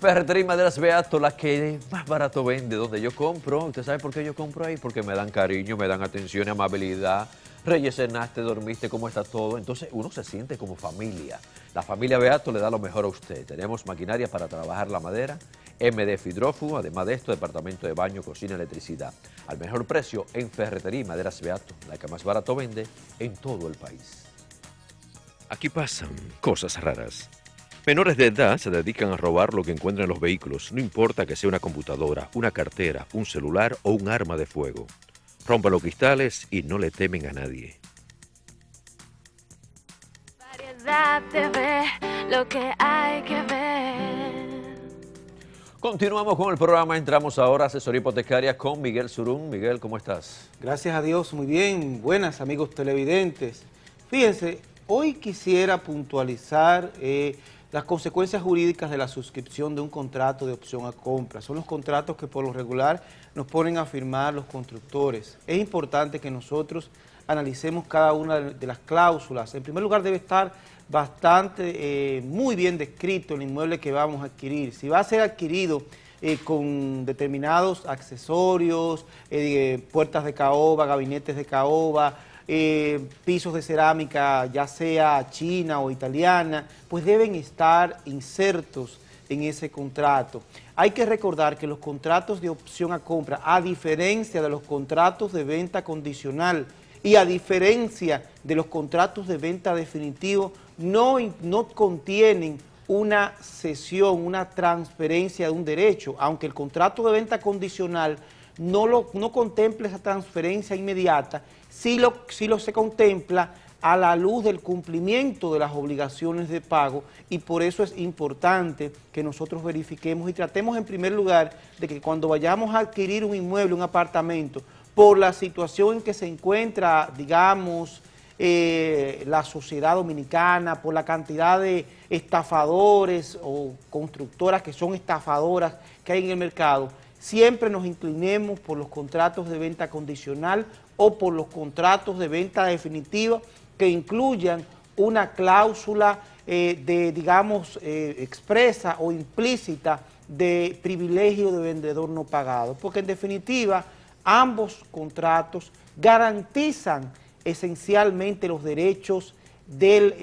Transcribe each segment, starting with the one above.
Ferretería y Maderas Beato, la que más barato vende, donde yo compro. ¿Usted sabe por qué yo compro ahí? Porque me dan cariño, me dan atención, y amabilidad. Reyes cenaste, dormiste, cómo está todo. Entonces uno se siente como familia. La familia Beato le da lo mejor a usted. Tenemos maquinaria para trabajar la madera, MDF hidrófugo, además de esto, departamento de baño, cocina, electricidad. Al mejor precio en Ferretería y Maderas Beato, la que más barato vende en todo el país. Aquí pasan cosas raras. Menores de edad se dedican a robar lo que encuentran en los vehículos, no importa que sea una computadora, una cartera, un celular o un arma de fuego. Rompan los cristales y no le temen a nadie. Continuamos con el programa, entramos ahora a asesoría hipotecaria con Miguel Surún. Miguel, ¿cómo estás? Gracias a Dios, muy bien. Buenas amigos televidentes. Fíjense, hoy quisiera puntualizar eh, las consecuencias jurídicas de la suscripción de un contrato de opción a compra son los contratos que por lo regular nos ponen a firmar los constructores. Es importante que nosotros analicemos cada una de las cláusulas. En primer lugar, debe estar bastante, eh, muy bien descrito el inmueble que vamos a adquirir. Si va a ser adquirido eh, con determinados accesorios, eh, puertas de caoba, gabinetes de caoba, eh, pisos de cerámica, ya sea china o italiana, pues deben estar insertos en ese contrato. Hay que recordar que los contratos de opción a compra, a diferencia de los contratos de venta condicional y a diferencia de los contratos de venta definitivo, no, no contienen una cesión, una transferencia de un derecho, aunque el contrato de venta condicional no, lo, contempla esa transferencia inmediata, si lo, se contempla a la luz del cumplimiento de las obligaciones de pago y por eso es importante que nosotros verifiquemos y tratemos en primer lugar de que cuando vayamos a adquirir un inmueble, un apartamento, por la situación en que se encuentra, digamos, eh, la sociedad dominicana, por la cantidad de estafadores o constructoras que son estafadoras que hay en el mercado, siempre nos inclinemos por los contratos de venta condicional o por los contratos de venta definitiva que incluyan una cláusula eh, de, digamos, eh, expresa o implícita de privilegio de vendedor no pagado, porque en definitiva ambos contratos garantizan esencialmente los derechos del,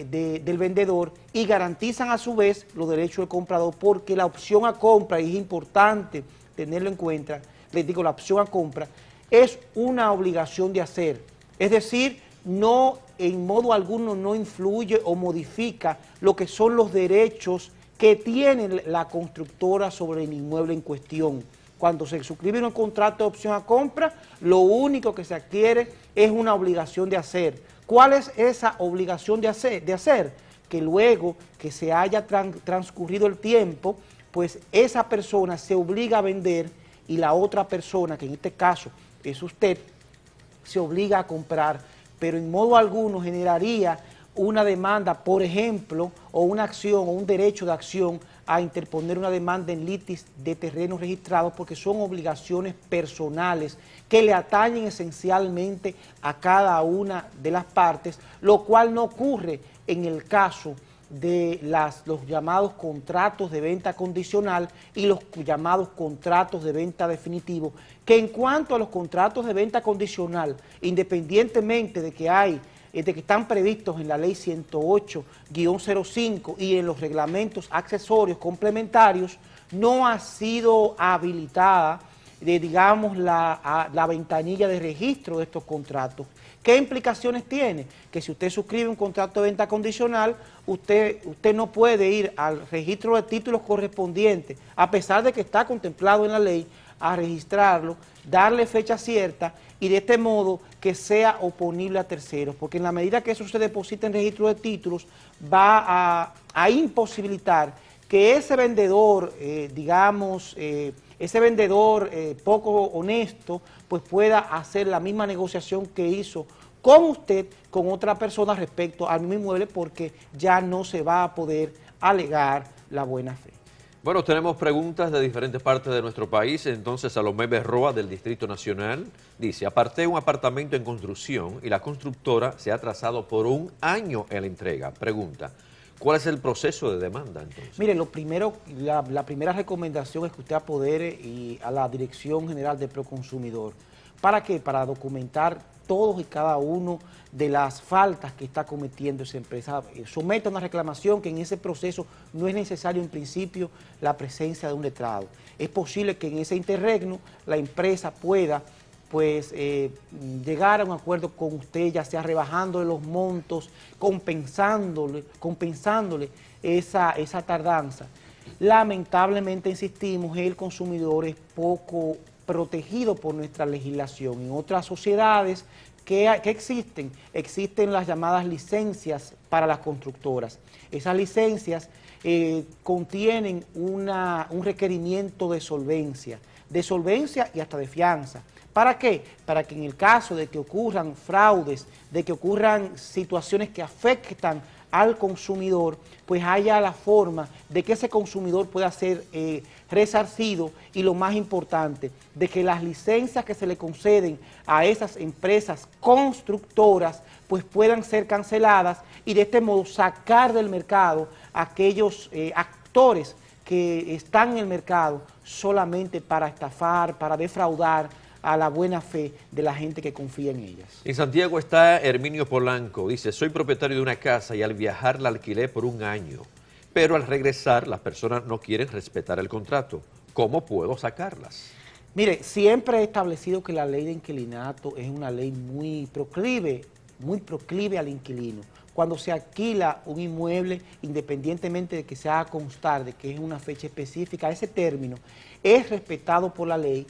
vendedor y garantizan a su vez los derechos del comprador porque la opción a compra, es importante tenerlo en cuenta, les digo, la opción a compra, es una obligación de hacer. Es decir, no en modo alguno no influye o modifica lo que son los derechos que tiene la constructora sobre el inmueble en cuestión. Cuando se suscribe un contrato de opción a compra, lo único que se adquiere es una obligación de hacer. ¿Cuál es esa obligación de hacer? De hacer? Que luego que se haya transcurrido el tiempo pues esa persona se obliga a vender y la otra persona, que en este caso es usted, se obliga a comprar, pero en modo alguno generaría una demanda, por ejemplo, o una acción o un derecho de acción a interponer una demanda en litis de terrenos registrados porque son obligaciones personales que le atañen esencialmente a cada una de las partes, lo cual no ocurre en el caso de los llamados contratos de venta condicional y los llamados contratos de venta definitivo, que en cuanto a los contratos de venta condicional, independientemente de que hay eh, de que están previstos en la ley 108-05 y en los reglamentos accesorios complementarios, no ha sido habilitada de, digamos, la, la ventanilla de registro de estos contratos. ¿Qué implicaciones tiene? Que si usted suscribe un contrato de venta condicional, usted, usted no puede ir al registro de títulos correspondiente, a pesar de que está contemplado en la ley, a registrarlo, darle fecha cierta y de este modo que sea oponible a terceros, porque en la medida que eso se deposita en registro de títulos, va a, imposibilitar que ese vendedor, eh, digamos, eh, ese vendedor eh, poco honesto pues pueda hacer la misma negociación que hizo con usted, con otra persona respecto al mismo inmueble porque ya no se va a poder alegar la buena fe. Bueno, tenemos preguntas de diferentes partes de nuestro país. Entonces, Salomé Berroa, del Distrito Nacional, dice, aparté un apartamento en construcción y la constructora se ha atrasado por un año en la entrega. Pregunta, ¿Cuál es el proceso de demanda entonces? Mire, lo primero, la, primera recomendación es que usted apodere y a la Dirección General de Proconsumidor. ¿Para qué? Para documentar todos y cada uno de las faltas que está cometiendo esa empresa. Eh, someta una reclamación que en ese proceso no es necesario en principio la presencia de un letrado. Es posible que en ese interregno la empresa pueda pues eh, llegar a un acuerdo con usted, ya sea rebajando los montos, compensándole, compensándole esa, tardanza. Lamentablemente, insistimos, el consumidor es poco protegido por nuestra legislación. En otras sociedades que, existen, existen las llamadas licencias para las constructoras. Esas licencias eh, contienen un requerimiento de solvencia, de solvencia y hasta de fianza. ¿Para qué? Para que en el caso de que ocurran fraudes, de que ocurran situaciones que afectan al consumidor, pues haya la forma de que ese consumidor pueda ser eh, resarcido y lo más importante, de que las licencias que se le conceden a esas empresas constructoras pues puedan ser canceladas y de este modo sacar del mercado a aquellos eh, actores que están en el mercado solamente para estafar, para defraudar, a la buena fe de la gente que confía en ellas. En Santiago está Herminio Polanco, dice, soy propietario de una casa y al viajar la alquilé por un año, pero al regresar las personas no quieren respetar el contrato. ¿Cómo puedo sacarlas? Mire, siempre he establecido que la ley de inquilinato es una ley muy proclive, muy proclive al inquilino. Cuando se alquila un inmueble, independientemente de que se haga constar de que es una fecha específica, ese término es respetado por la ley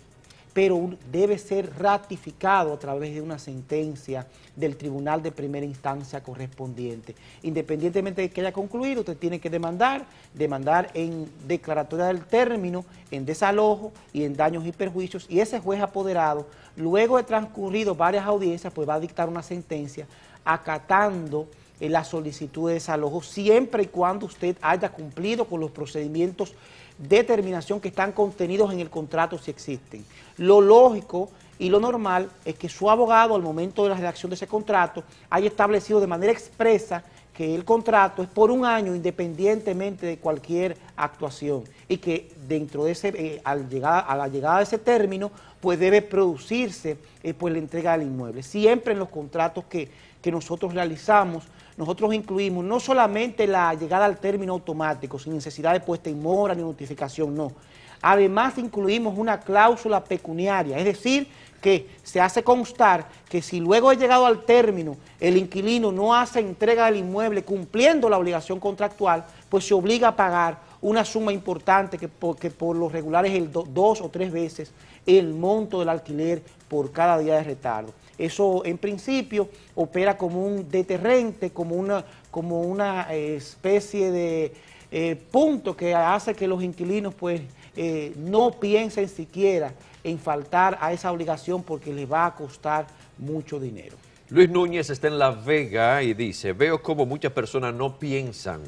pero debe ser ratificado a través de una sentencia del tribunal de primera instancia correspondiente. Independientemente de que haya concluido, usted tiene que demandar, demandar en declaratoria del término, en desalojo y en daños y perjuicios, y ese juez apoderado, luego de transcurrido varias audiencias, pues va a dictar una sentencia acatando eh, la solicitud de desalojo siempre y cuando usted haya cumplido con los procedimientos de terminación que están contenidos en el contrato si existen. Lo lógico y lo normal es que su abogado al momento de la redacción de ese contrato haya establecido de manera expresa que el contrato es por un año independientemente de cualquier actuación y que dentro de ese, eh, al llegar, a la llegada de ese término pues debe producirse eh, pues, la entrega del inmueble. Siempre en los contratos que, nosotros realizamos, nosotros incluimos no solamente la llegada al término automático, sin necesidad de puesta en mora ni notificación, no. Además incluimos una cláusula pecuniaria, es decir, que se hace constar que si luego ha llegado al término el inquilino no hace entrega del inmueble cumpliendo la obligación contractual, pues se obliga a pagar una suma importante que por, por lo regular es el dos o tres veces el monto del alquiler por cada día de retardo. Eso en principio opera como un deterrente, como una, como una eh, especie de eh, punto que hace que los inquilinos pues eh, no piensen siquiera en faltar a esa obligación porque les va a costar mucho dinero. Luis Núñez está en La Vega y dice, veo como muchas personas no piensan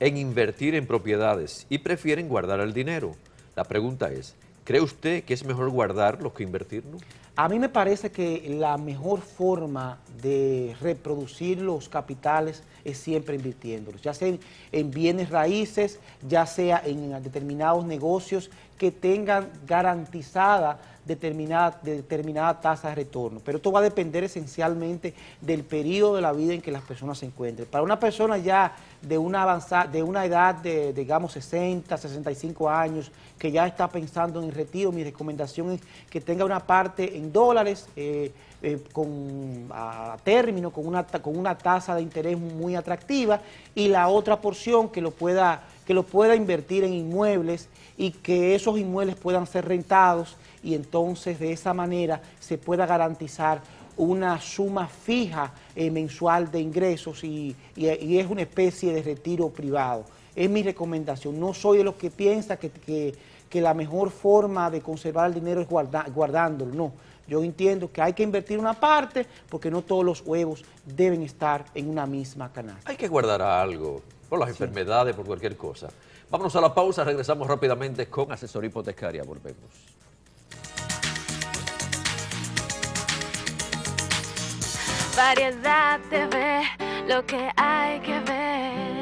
en invertir en propiedades y prefieren guardar el dinero. La pregunta es, ¿cree usted que es mejor guardar los que invertirlo? A mí me parece que la mejor forma de reproducir los capitales es siempre invirtiéndolos, ya sea en, bienes raíces, ya sea en determinados negocios que tengan garantizada determinada, determinada tasa de retorno. Pero esto va a depender esencialmente del periodo de la vida en que las personas se encuentren. Para una persona ya de una, avanzada, de una edad de, digamos, 60, 65 años, que ya está pensando en el retiro, mi recomendación es que tenga una parte en dólares eh, eh, con, a término, con una, con una tasa de interés muy atractiva y la otra porción que lo pueda, que lo pueda invertir en inmuebles y que esos inmuebles puedan ser rentados y entonces de esa manera se pueda garantizar una suma fija eh, mensual de ingresos y, es una especie de retiro privado. Es mi recomendación. No soy de los que piensa que, la mejor forma de conservar el dinero es guardándolo, no yo entiendo que hay que invertir una parte porque no todos los huevos deben estar en una misma canasta. Hay que guardar algo por las enfermedades, por cualquier cosa. Vámonos a la pausa, regresamos rápidamente con asesoría hipotecaria. Volvemos. Variedad TV, lo que hay que ver.